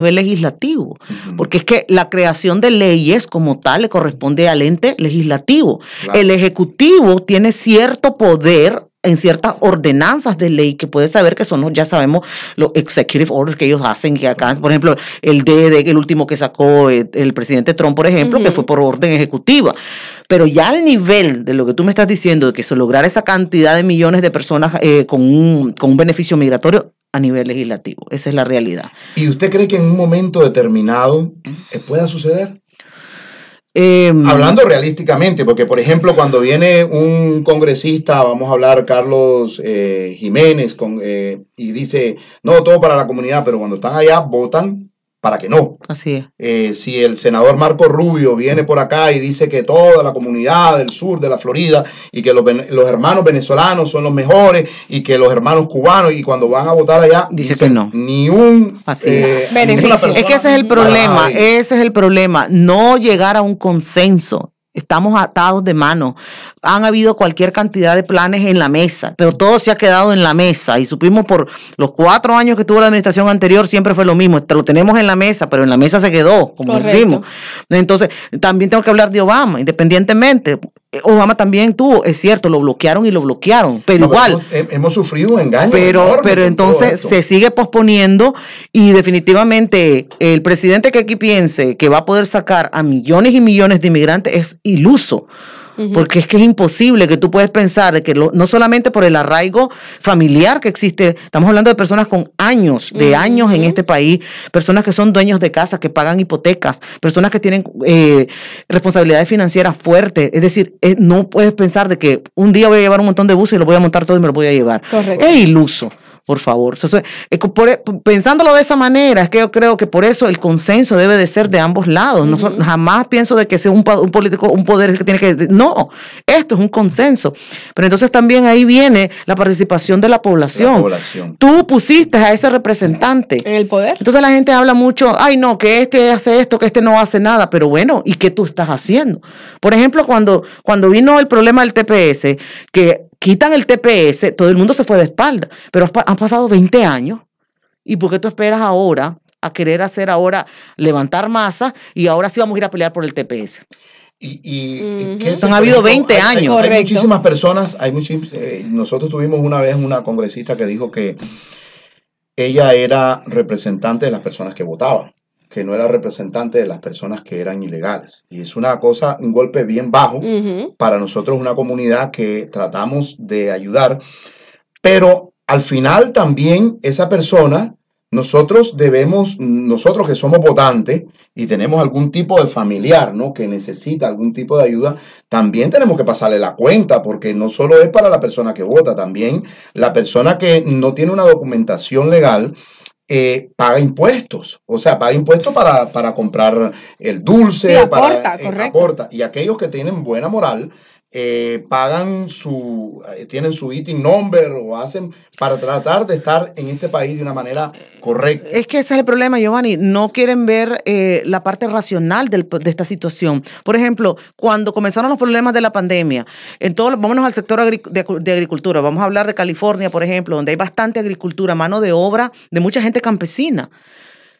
nivel legislativo, porque es que la creación de leyes como tal le corresponde al ente legislativo. El Ejecutivo tiene cierto poder en ciertas ordenanzas de ley que puede saber que son, ya sabemos, los executive orders que ellos hacen, que acá, por ejemplo, el DD, el último que sacó eh, el, presidente Trump, por ejemplo, que fue por orden ejecutiva. Pero ya al nivel de lo que tú me estás diciendo, de que se lograr esa cantidad de millones de personas eh, con, un, con un beneficio migratorio, a nivel legislativo. Esa es la realidad. ¿Y usted cree que en un momento determinado mm. eh, pueda suceder? Em, Hablando realísticamente, porque por ejemplo cuando viene un congresista, vamos a hablar Carlos eh, Jiménez, eh, y dice, no, todo para la comunidad, pero cuando están allá votan para que no. Así es. Eh, si el senador Marco Rubio viene por acá y dice que toda la comunidad del sur de la Florida y que los, hermanos venezolanos son los mejores y que los hermanos cubanos y cuando van a votar allá dice que no. Ni un Así Es eh, que ese es el problema, ese es el problema, no llegar a un consenso. Estamos atados de mano han habido cualquier cantidad de planes en la mesa, pero todo se ha quedado en la mesa y supimos por los cuatro años que tuvo la administración anterior siempre fue lo mismo, lo tenemos en la mesa, pero en la mesa se quedó, como decimos. Entonces, también tengo que hablar de Obama, independientemente. Obama también tuvo, es cierto, lo bloquearon y lo bloquearon, pero igual. hemos, sufrido un engaño. Pero, pero entonces se sigue posponiendo y definitivamente el presidente que aquí piense que va a poder sacar a millones y millones de inmigrantes es iluso. Porque es que es imposible que tú puedes pensar de que no solamente por el arraigo familiar que existe, estamos hablando de personas con años, de años en este país, personas que son dueños de casa, que pagan hipotecas, personas que tienen eh, responsabilidades financieras fuertes. Es decir, eh, no puedes pensar de que un día voy a llevar un montón de buses y lo voy a montar todo y me lo voy a llevar. Correcto. Es iluso por favor. Eh, e, pensándolo de esa manera, es que yo creo que por eso el consenso debe de ser de ambos lados. No, Jamás pienso de que sea un, político, un poder que tiene que... No, esto es un consenso. Pero entonces también ahí viene la participación de la población. Tú pusiste a ese representante. En el poder. Entonces la gente habla mucho, ay no, que este hace esto, que este no hace nada, pero bueno, ¿y qué tú estás haciendo? Por ejemplo, cuando, cuando vino el problema del TPS, que quitan el TPS, todo el mundo se fue de espalda, pero han pasado 20 años. ¿Y por qué tú esperas ahora a querer hacer ahora, levantar masa y ahora sí vamos a ir a pelear por el TPS? Y, y, Han habido 20 años. Hay, muchísimas personas, hay muchísimas, eh, nosotros tuvimos una vez una congresista que dijo que ella era representante de las personas que votaban que no era representante de las personas que eran ilegales. Y es una cosa, un golpe bien bajo para nosotros, una comunidad que tratamos de ayudar. Pero al final también esa persona, nosotros debemos, nosotros que somos votantes y tenemos algún tipo de familiar, ¿no? Que necesita algún tipo de ayuda, también tenemos que pasarle la cuenta, porque no solo es para la persona que vota, también la persona que no tiene una documentación legal eh, paga impuestos, o sea, paga impuestos para, comprar el dulce, para eh, Y aquellos que tienen buena moral eh, pagan su, eh, tienen su eating number o hacen para tratar de estar en este país de una manera correcta. Es que ese es el problema, Giovanni. No quieren ver eh, la parte racional de esta situación. Por ejemplo, cuando comenzaron los problemas de la pandemia, en todo, vámonos al sector de, agricultura. Vamos a hablar de California, por ejemplo, donde hay bastante agricultura, mano de obra de mucha gente campesina.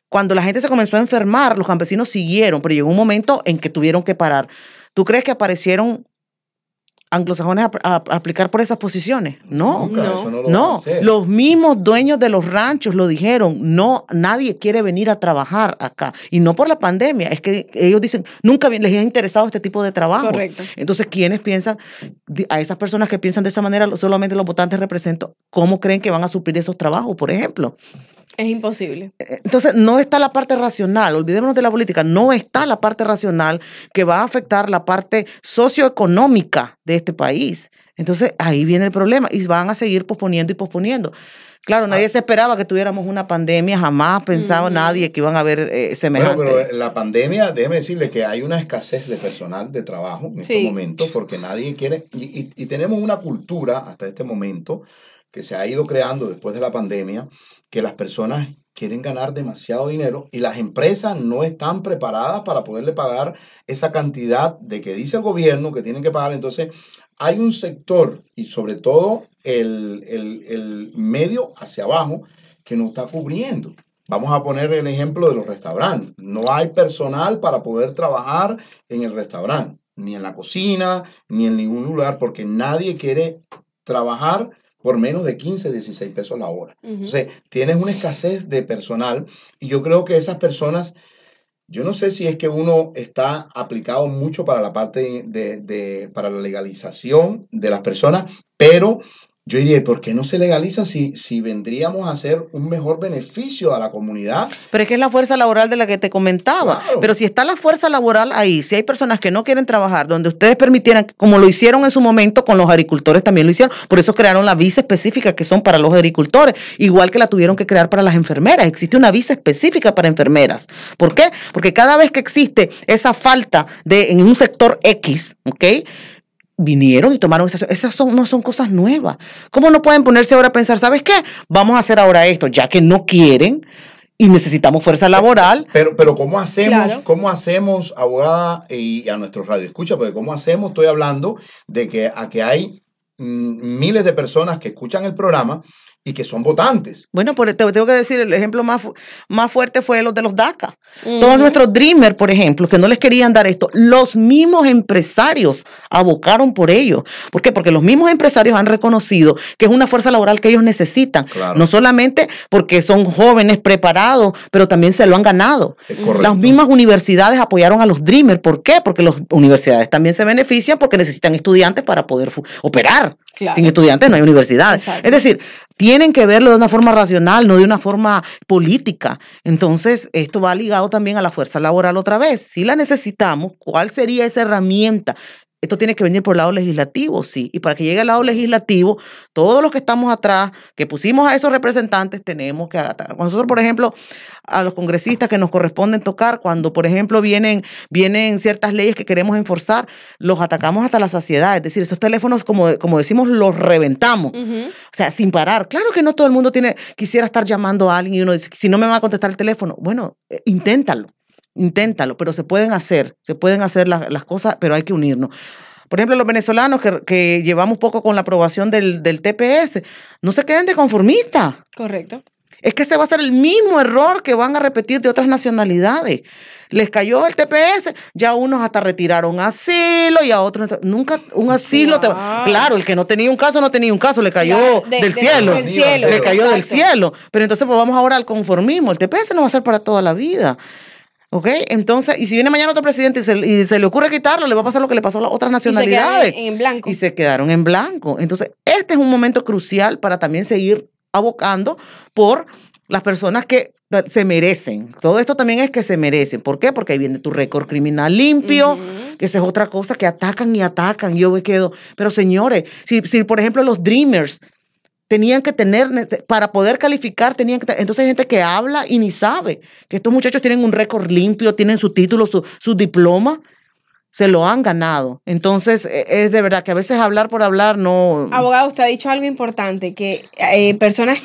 Cuando la gente se comenzó a enfermar, los campesinos siguieron, pero llegó un momento en que tuvieron que parar. ¿Tú crees que aparecieron anglosajones a, aplicar por esas posiciones. No, no, no. los mismos dueños de los ranchos lo dijeron, no, nadie quiere venir a trabajar acá. Y no por la pandemia, es que ellos dicen, nunca les ha interesado este tipo de trabajo. Correcto. Entonces, ¿quiénes piensan, a esas personas que piensan de esa manera, solamente los votantes represento, cómo creen que van a suplir esos trabajos, por ejemplo? Es imposible. Eh, entonces, no está la parte racional, olvidémonos de la política, no está la parte racional que va a afectar la parte socioeconómica de, este país. Entonces ahí viene el problema y van a seguir posponiendo y posponiendo. Claro, nadie ah. se esperaba que tuviéramos una pandemia, jamás pensaba nadie que iban a haber semejante. Eh, pero la pandemia, déjeme decirle que hay una escasez de personal de trabajo en estos este momento porque nadie quiere, y tenemos una cultura hasta este momento que se ha ido creando después de la pandemia, que las personas quieren ganar demasiado dinero y las empresas no están preparadas para poderle pagar esa cantidad de que dice el gobierno que tienen que pagar. Entonces, hay un sector y sobre todo el, medio hacia abajo que no está cubriendo. Vamos a poner el ejemplo de los restaurantes. No hay personal para poder trabajar en el restaurante, ni en la cocina, ni en ningún lugar, porque nadie quiere trabajar por menos de 15, 16 pesos la hora. Entonces, tienes una escasez de personal y yo creo que esas personas, yo no sé si es que uno está aplicado mucho para la parte de, de para la legalización de las personas, pero yo diría, ¿por qué no se legaliza si, si vendríamos a hacer un mejor beneficio a la comunidad? Pero es que es la fuerza laboral de la que te comentaba. Pero si está la fuerza laboral ahí, si hay personas que no quieren trabajar, donde ustedes permitieran, como lo hicieron en su momento con los agricultores, también lo hicieron. Por eso crearon la visa específica que son para los agricultores, igual que la tuvieron que crear para las enfermeras. Existe una visa específica para enfermeras. ¿Por qué? Porque cada vez que existe esa falta de, en un sector X, ¿ok? vinieron y tomaron esas, esas son, no son cosas nuevas. ¿Cómo no pueden ponerse ahora a pensar, ¿sabes qué? Vamos a hacer ahora esto, ya que no quieren y necesitamos fuerza laboral. Pero, pero ¿cómo hacemos, cómo hacemos, abogada, y a nuestro radio escucha? Porque ¿cómo hacemos? Estoy hablando de que, a que hay mm, miles de personas que escuchan el programa y que son votantes. Bueno, por, tengo que decir, el ejemplo más, más fuerte fue los de los DACA. Todos nuestros Dreamers, por ejemplo, que no les querían dar esto, los mismos empresarios abocaron por ellos, ¿Por qué? Porque los mismos empresarios han reconocido que es una fuerza laboral que ellos necesitan. No solamente porque son jóvenes preparados, pero también se lo han ganado. Las mismas universidades apoyaron a los Dreamers. ¿Por qué? Porque las universidades también se benefician porque necesitan estudiantes para poder operar. Sin estudiantes no hay universidades. Es decir, tienen que verlo de una forma racional, no de una forma política. Entonces, esto va ligado también a la fuerza laboral otra vez. Si la necesitamos, ¿cuál sería esa herramienta? Esto tiene que venir por el lado legislativo, sí. Y para que llegue al lado legislativo, todos los que estamos atrás, que pusimos a esos representantes, tenemos que Cuando Nosotros, por ejemplo, a los congresistas que nos corresponden tocar, cuando, por ejemplo, vienen, vienen ciertas leyes que queremos enforzar, los atacamos hasta la saciedad. Es decir, esos teléfonos, como, como decimos, los reventamos. O sea, sin parar. Claro que no todo el mundo tiene, quisiera estar llamando a alguien y uno dice, si no me va a contestar el teléfono, bueno, eh, inténtalo inténtalo, pero se pueden hacer, se pueden hacer las, las cosas, pero hay que unirnos. Por ejemplo, los venezolanos que, llevamos poco con la aprobación del, TPS, no se queden de conformistas. Correcto. Es que se va a ser el mismo error que van a repetir de otras nacionalidades. Les cayó el TPS, ya unos hasta retiraron asilo y a otros nunca un asilo. claro, el que no tenía un caso no tenía un caso, le cayó del, cielo, Le cayó del cielo. Pero entonces pues, vamos ahora al conformismo. El TPS no va a ser para toda la vida. ¿Ok? Entonces, y si viene mañana otro presidente y se, le ocurre quitarlo, le va a pasar lo que le pasó a las otras nacionalidades. Y se quedaron en blanco. Y se quedaron en blanco. Entonces, este es un momento crucial para también seguir abocando por las personas que se merecen. Todo esto también es que se merecen. ¿Por qué? Porque ahí viene tu récord criminal limpio, que esa es otra cosa que atacan y atacan. Yo me quedo. Pero señores, si por ejemplo los Dreamers tenían que tener, para poder calificar, tenían que... Entonces hay gente que habla y ni sabe que estos muchachos tienen un récord limpio, tienen su título, su, diploma, se lo han ganado. Entonces e, es de verdad que a veces hablar por hablar no... Abogado, usted ha dicho algo importante, que eh, personas